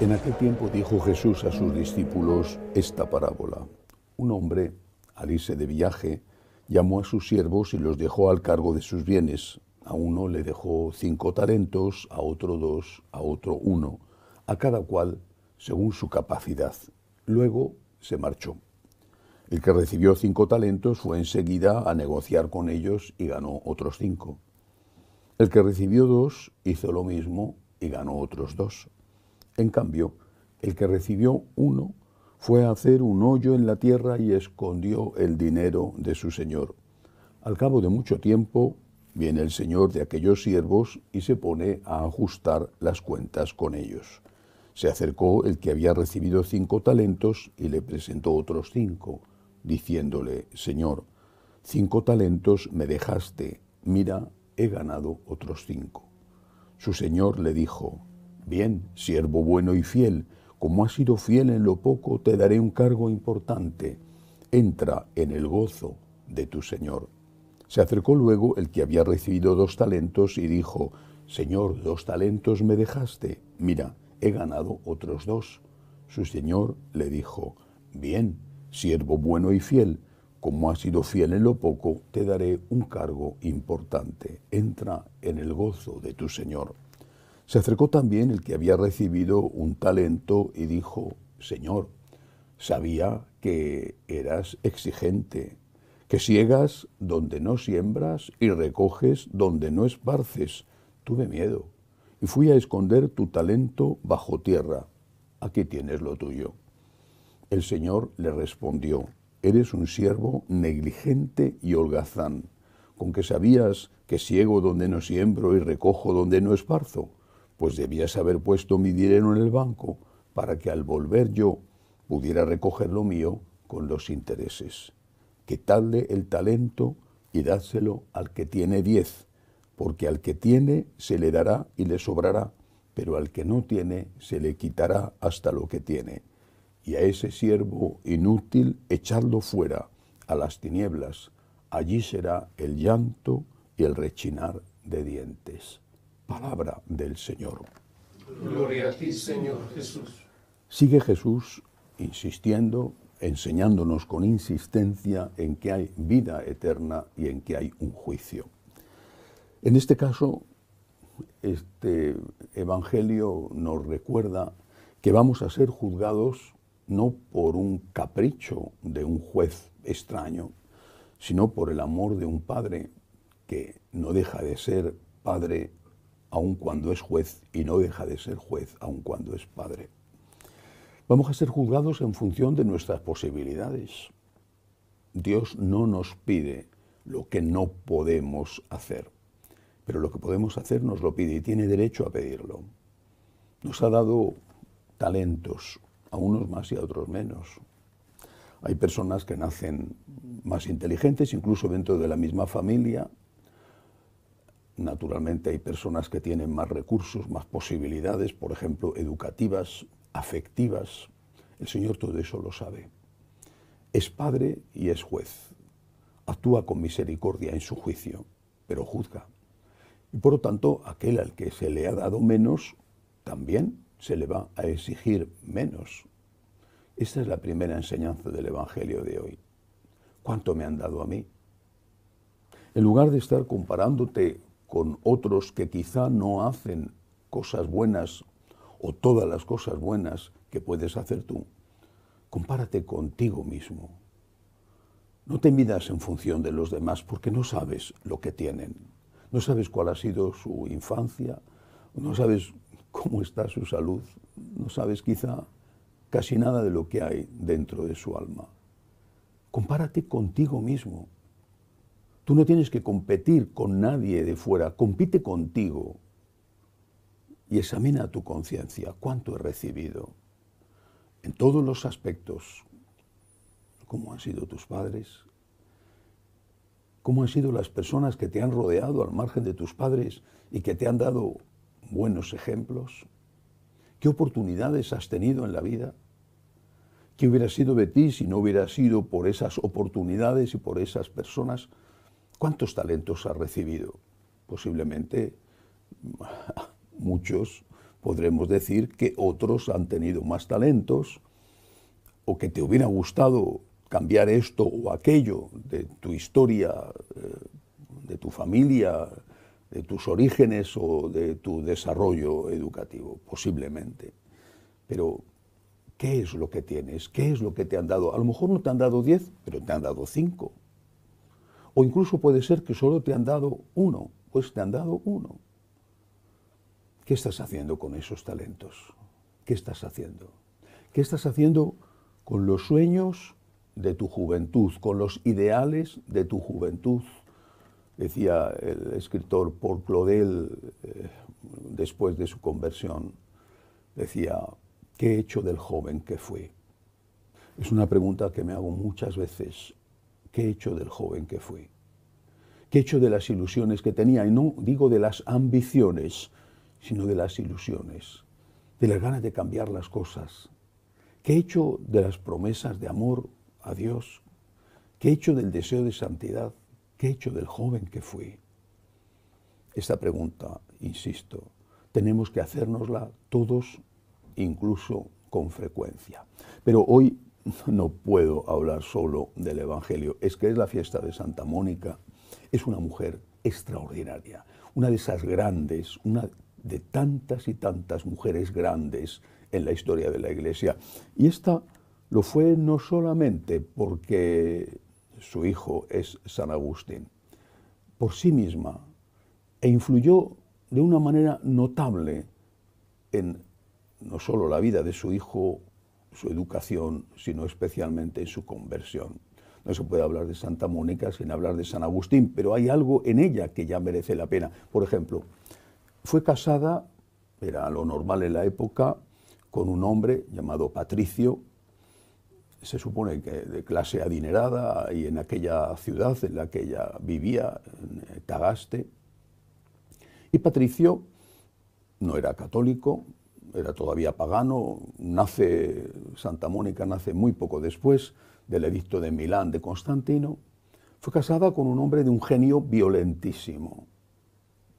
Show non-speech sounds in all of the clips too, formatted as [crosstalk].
En aquel tiempo dijo Jesús a sus discípulos esta parábola. Un hombre, al irse de viaje, llamó a sus siervos y los dejó al cargo de sus bienes. A uno le dejó cinco talentos, a otro dos, a otro uno, a cada cual según su capacidad. Luego se marchó. El que recibió cinco talentos fue enseguida a negociar con ellos y ganó otros cinco. El que recibió dos hizo lo mismo y ganó otros dos. En cambio, el que recibió uno fue a hacer un hoyo en la tierra y escondió el dinero de su señor. Al cabo de mucho tiempo, viene el señor de aquellos siervos y se pone a ajustar las cuentas con ellos. Se acercó el que había recibido cinco talentos y le presentó otros cinco, diciéndole, Señor, cinco talentos me dejaste, mira, he ganado otros cinco. Su señor le dijo, Bien, siervo bueno y fiel, como has sido fiel en lo poco, te daré un cargo importante. Entra en el gozo de tu señor. Se acercó luego el que había recibido dos talentos y dijo, Señor, dos talentos me dejaste. Mira, he ganado otros dos. Su señor le dijo, Bien, siervo bueno y fiel, como has sido fiel en lo poco, te daré un cargo importante. Entra en el gozo de tu señor. Se acercó también el que había recibido un talento y dijo, Señor, sabía que eras exigente, que siegas donde no siembras y recoges donde no esparces. Tuve miedo y fui a esconder tu talento bajo tierra. Aquí tienes lo tuyo. El Señor le respondió, eres un siervo negligente y holgazán, con que sabías que ciego donde no siembro y recojo donde no esparzo, pues debías haber puesto mi dinero en el banco, para que al volver yo pudiera recoger lo mío con los intereses. Quitadle el talento y dádselo al que tiene diez porque al que tiene se le dará y le sobrará, pero al que no tiene se le quitará hasta lo que tiene. Y a ese siervo inútil echadlo fuera, a las tinieblas, allí será el llanto y el rechinar de dientes. Palabra del Señor. Gloria a ti, Señor Jesús. Sigue Jesús insistiendo, enseñándonos con insistencia en que hay vida eterna y en que hay un juicio. En este caso, este Evangelio nos recuerda que vamos a ser juzgados no por un capricho de un juez extraño, sino por el amor de un padre que no deja de ser padre aun cuando es juez y no deja de ser juez aun cuando es padre. Vamos a ser juzgados en función de nuestras posibilidades. Dios no nos pide lo que no podemos hacer pero lo que podemos hacer nos lo pide y tiene derecho a pedirlo. Nos ha dado talentos, a unos más y a otros menos. Hay personas que nacen más inteligentes, incluso dentro de la misma familia. Naturalmente hay personas que tienen más recursos, más posibilidades, por ejemplo, educativas, afectivas. El Señor todo eso lo sabe. Es padre y es juez. Actúa con misericordia en su juicio, pero juzga. Y por lo tanto, aquel al que se le ha dado menos, también se le va a exigir menos. Esta es la primera enseñanza del Evangelio de hoy. ¿Cuánto me han dado a mí? En lugar de estar comparándote con otros que quizá no hacen cosas buenas o todas las cosas buenas que puedes hacer tú, compárate contigo mismo. No te midas en función de los demás porque no sabes lo que tienen no sabes cuál ha sido su infancia, no sabes cómo está su salud, no sabes quizá casi nada de lo que hay dentro de su alma. Compárate contigo mismo. Tú no tienes que competir con nadie de fuera, compite contigo y examina tu conciencia, cuánto he recibido en todos los aspectos, cómo han sido tus padres, cómo han sido las personas que te han rodeado al margen de tus padres y que te han dado buenos ejemplos. ¿Qué oportunidades has tenido en la vida? ¿Qué hubiera sido de ti si no hubiera sido por esas oportunidades y por esas personas? ¿Cuántos talentos has recibido? Posiblemente [laughs] muchos podremos decir que otros han tenido más talentos o que te hubiera gustado cambiar esto o aquello de tu historia, eh, de tu familia, de tus orígenes o de tu desarrollo educativo, posiblemente. Pero, ¿qué es lo que tienes? ¿Qué es lo que te han dado? A lo mejor no te han dado 10, pero te han dado cinco. O incluso puede ser que solo te han dado uno, pues te han dado uno. ¿Qué estás haciendo con esos talentos? ¿Qué estás haciendo? ¿Qué estás haciendo con los sueños de tu juventud, con los ideales de tu juventud, decía el escritor Paul Claudel eh, después de su conversión, decía, ¿qué he hecho del joven que fui? Es una pregunta que me hago muchas veces, ¿qué he hecho del joven que fui? ¿Qué he hecho de las ilusiones que tenía? Y no digo de las ambiciones, sino de las ilusiones, de las ganas de cambiar las cosas. ¿Qué he hecho de las promesas de amor a Dios? ¿Qué he hecho del deseo de santidad? ¿Qué he hecho del joven que fui? Esta pregunta, insisto, tenemos que hacérnosla todos, incluso con frecuencia. Pero hoy no puedo hablar solo del Evangelio, es que es la fiesta de Santa Mónica, es una mujer extraordinaria, una de esas grandes, una de tantas y tantas mujeres grandes en la historia de la Iglesia. Y esta lo fue no solamente porque su hijo es San Agustín, por sí misma, e influyó de una manera notable en no solo la vida de su hijo, su educación, sino especialmente en su conversión. No se puede hablar de Santa Mónica sin hablar de San Agustín, pero hay algo en ella que ya merece la pena. Por ejemplo, fue casada, era lo normal en la época, con un hombre llamado Patricio, se supone que de clase adinerada y en aquella ciudad en la que ella vivía, en eh, Tagaste. Y Patricio no era católico, era todavía pagano, nace, Santa Mónica nace muy poco después del edicto de Milán de Constantino, fue casada con un hombre de un genio violentísimo,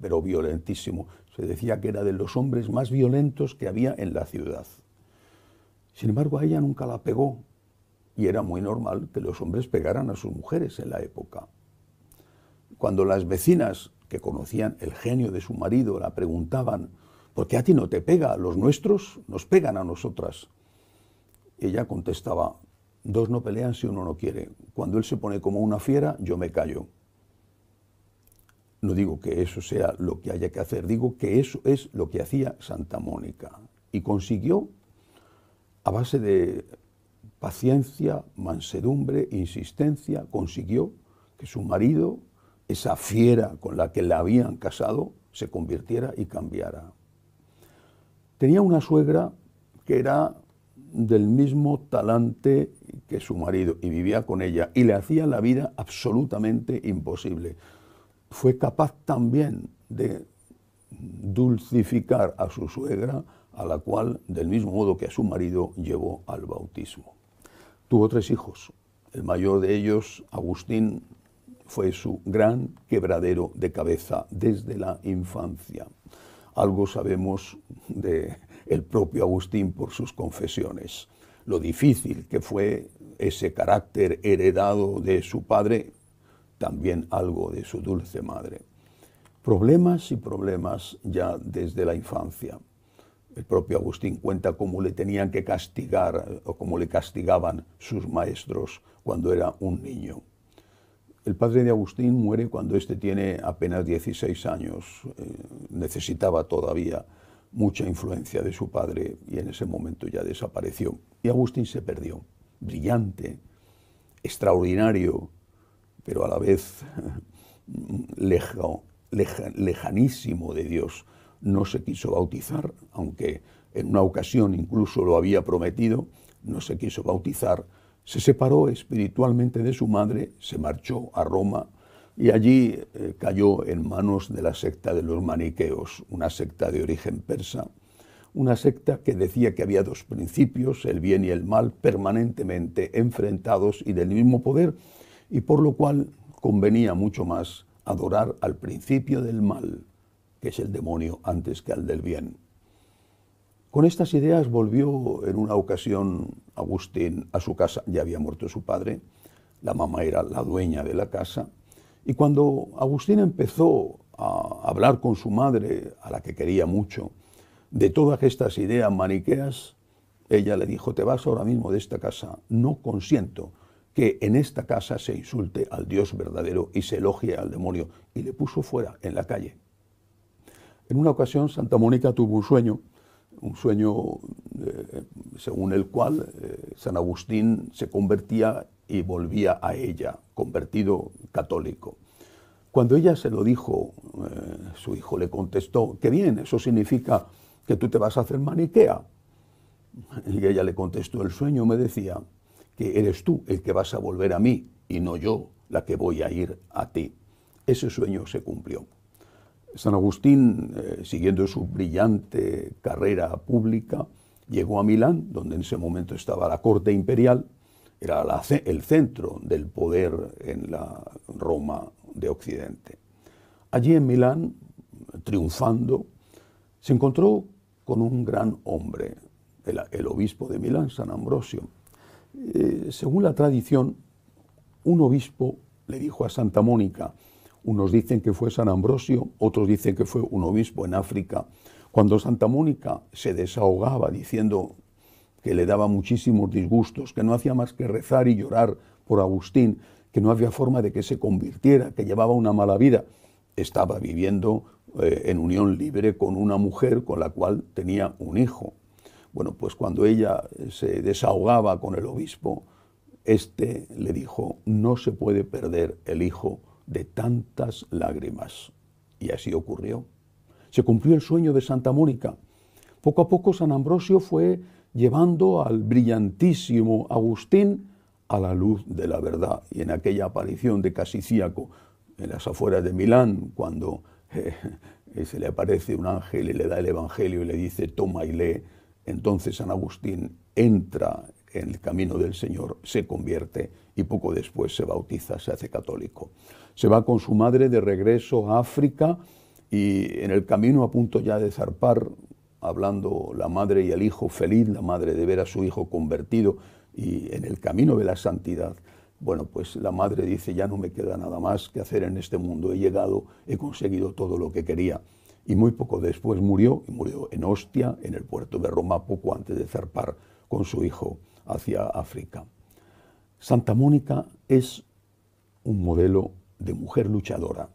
pero violentísimo. Se decía que era de los hombres más violentos que había en la ciudad. Sin embargo, a ella nunca la pegó, y era muy normal que los hombres pegaran a sus mujeres en la época. Cuando las vecinas que conocían el genio de su marido la preguntaban, ¿por qué a ti no te pega? Los nuestros nos pegan a nosotras. Ella contestaba, dos no pelean si uno no quiere. Cuando él se pone como una fiera, yo me callo. No digo que eso sea lo que haya que hacer, digo que eso es lo que hacía Santa Mónica. Y consiguió, a base de paciencia, mansedumbre, insistencia, consiguió que su marido, esa fiera con la que la habían casado, se convirtiera y cambiara. Tenía una suegra que era del mismo talante que su marido y vivía con ella y le hacía la vida absolutamente imposible. Fue capaz también de dulcificar a su suegra, a la cual, del mismo modo que a su marido, llevó al bautismo. Tuvo tres hijos. El mayor de ellos, Agustín, fue su gran quebradero de cabeza desde la infancia. Algo sabemos de el propio Agustín por sus confesiones. Lo difícil que fue ese carácter heredado de su padre, también algo de su dulce madre. Problemas y problemas ya desde la infancia el propio Agustín cuenta cómo le tenían que castigar o cómo le castigaban sus maestros cuando era un niño. El padre de Agustín muere cuando éste tiene apenas 16 años. Eh, necesitaba todavía mucha influencia de su padre y en ese momento ya desapareció. Y Agustín se perdió. Brillante, extraordinario, pero a la vez [laughs] lejanísimo de Dios no se quiso bautizar, aunque en una ocasión incluso lo había prometido, no se quiso bautizar, se separó espiritualmente de su madre, se marchó a Roma y allí eh, cayó en manos de la secta de los maniqueos, una secta de origen persa, una secta que decía que había dos principios, el bien y el mal, permanentemente enfrentados y del mismo poder, y por lo cual convenía mucho más adorar al principio del mal, que es el demonio antes que al del bien. Con estas ideas volvió en una ocasión Agustín a su casa, ya había muerto su padre, la mamá era la dueña de la casa, y cuando Agustín empezó a hablar con su madre, a la que quería mucho, de todas estas ideas maniqueas, ella le dijo, te vas ahora mismo de esta casa, no consiento que en esta casa se insulte al Dios verdadero y se elogie al demonio, y le puso fuera en la calle. En una ocasión Santa Mónica tuvo un sueño, un sueño eh, según el cual eh, San Agustín se convertía y volvía a ella, convertido católico. Cuando ella se lo dijo, eh, su hijo le contestó, qué bien, eso significa que tú te vas a hacer maniquea. Y ella le contestó, el sueño me decía que eres tú el que vas a volver a mí y no yo la que voy a ir a ti. Ese sueño se cumplió. San Agustín, eh, siguiendo su brillante carrera pública, llegó a Milán, donde en ese momento estaba la corte imperial, era el centro del poder en la Roma de Occidente. Allí en Milán, triunfando, se encontró con un gran hombre, el, obispo de Milán, San Ambrosio. Eh, según la tradición, un obispo le dijo a Santa Mónica, unos dicen que fue San Ambrosio, otros dicen que fue un obispo en África. Cuando Santa Mónica se desahogaba diciendo que le daba muchísimos disgustos, que no hacía más que rezar y llorar por Agustín, que no había forma de que se convirtiera, que llevaba una mala vida, estaba viviendo eh, en unión libre con una mujer con la cual tenía un hijo. Bueno, pues cuando ella eh, se desahogaba con el obispo, este le dijo, no se puede perder el hijo de tantas lágrimas. Y así ocurrió. Se cumplió el sueño de Santa Mónica. Poco a poco San Ambrosio fue llevando al brillantísimo Agustín a la luz de la verdad. Y en aquella aparición de Casiciaco en las afueras de Milán, cuando eh, [laughs] se le aparece un ángel y le da el Evangelio y le dice, toma y lee, entonces San Agustín entra en el camino del Señor, se convierte y poco después se bautiza, se hace católico. Se va con su madre de regreso a África y en el camino a punto ya de zarpar, hablando la madre y el hijo feliz, la madre de ver a su hijo convertido y en el camino de la santidad, bueno, pues la madre dice, ya no me queda nada más que hacer en este mundo, he llegado, he conseguido todo lo que quería. Y muy poco después murió, y murió en Ostia, en el puerto de Roma, poco antes de zarpar con su hijo hacia África. Santa Mónica es un modelo de mujer luchadora,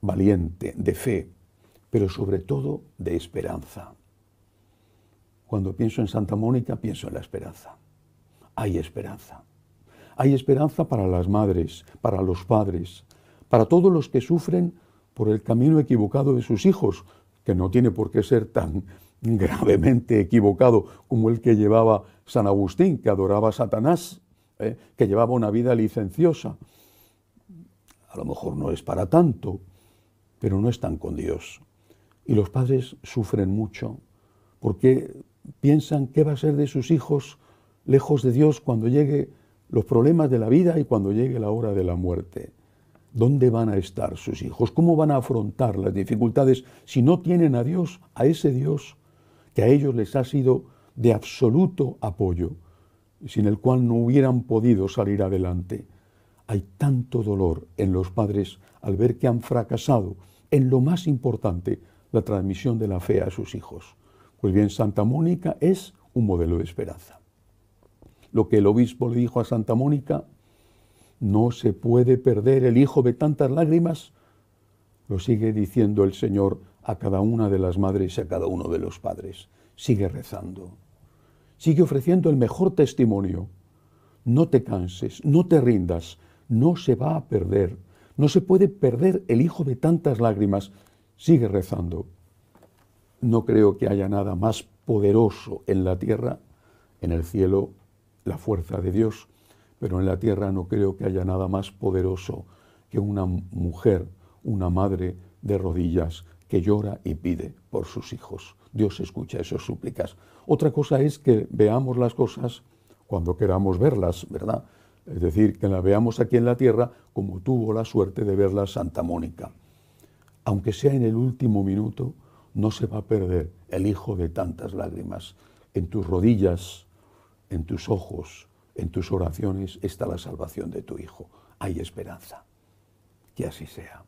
valiente, de fe, pero sobre todo de esperanza. Cuando pienso en Santa Mónica, pienso en la esperanza. Hay esperanza. Hay esperanza para las madres, para los padres, para todos los que sufren por el camino equivocado de sus hijos, que no tiene por qué ser tan [laughs] gravemente equivocado como el que llevaba San Agustín, que adoraba a Satanás, ¿eh? que llevaba una vida licenciosa. A lo mejor no es para tanto, pero no están con Dios. Y los padres sufren mucho porque piensan qué va a ser de sus hijos lejos de Dios cuando llegue los problemas de la vida y cuando llegue la hora de la muerte. ¿Dónde van a estar sus hijos? ¿Cómo van a afrontar las dificultades si no tienen a Dios, a ese Dios que a ellos les ha sido de absoluto apoyo, sin el cual no hubieran podido salir adelante. Hay tanto dolor en los padres al ver que han fracasado en lo más importante, la transmisión de la fe a sus hijos. Pues bien, Santa Mónica es un modelo de esperanza. Lo que el obispo le dijo a Santa Mónica, no se puede perder el hijo de tantas lágrimas lo sigue diciendo el Señor a cada una de las madres y a cada uno de los padres. Sigue rezando. Sigue ofreciendo el mejor testimonio. No te canses, no te rindas, no se va a perder. No se puede perder el hijo de tantas lágrimas. Sigue rezando. No creo que haya nada más poderoso en la tierra, en el cielo, la fuerza de Dios, pero en la tierra no creo que haya nada más poderoso que una mujer una madre de rodillas que llora y pide por sus hijos. Dios escucha esas súplicas. Otra cosa es que veamos las cosas cuando queramos verlas, ¿verdad? Es decir, que las veamos aquí en la tierra como tuvo la suerte de verla Santa Mónica. Aunque sea en el último minuto, no se va a perder el hijo de tantas lágrimas. En tus rodillas, en tus ojos, en tus oraciones está la salvación de tu hijo. Hay esperanza. Que así sea.